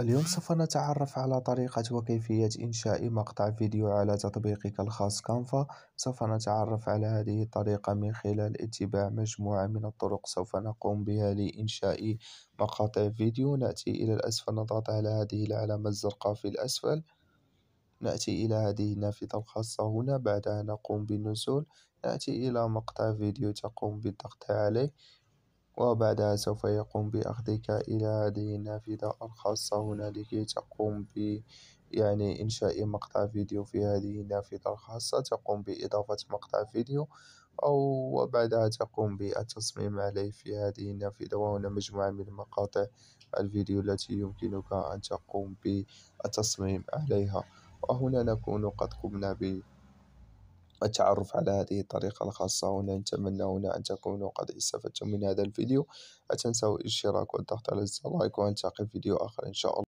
اليوم سوف نتعرف على طريقة وكيفية إنشاء مقطع فيديو على تطبيقك الخاص كانفا سوف نتعرف على هذه الطريقة من خلال اتباع مجموعة من الطرق سوف نقوم بها لإنشاء مقاطع فيديو نأتي إلى الأسفل نضغط على هذه العلامة الزرقاء في الأسفل نأتي إلى هذه النافذة الخاصة هنا بعدها نقوم بالنزول نأتي إلى مقطع فيديو تقوم بالضغط عليه وبعدها سوف يقوم بأخذك إلى هذه النافذة الخاصة هنا لكي تقوم ب يعني إنشاء مقطع فيديو في هذه النافذة الخاصة تقوم بإضافة مقطع فيديو أو وبعدها تقوم بالتصميم عليه في هذه النافذة وهنا مجموعة من مقاطع الفيديو التي يمكنك أن تقوم بالتصميم عليها وهنا نكون قد قمنا ب التعرف على هذه الطريقة الخاصة هنا نتمنى هنا أن تكونوا قد استفدتم من هذا الفيديو لا تنسوا الاشتراك والضغط على الزر لايك ونلتقي فيديو آخر إن شاء الله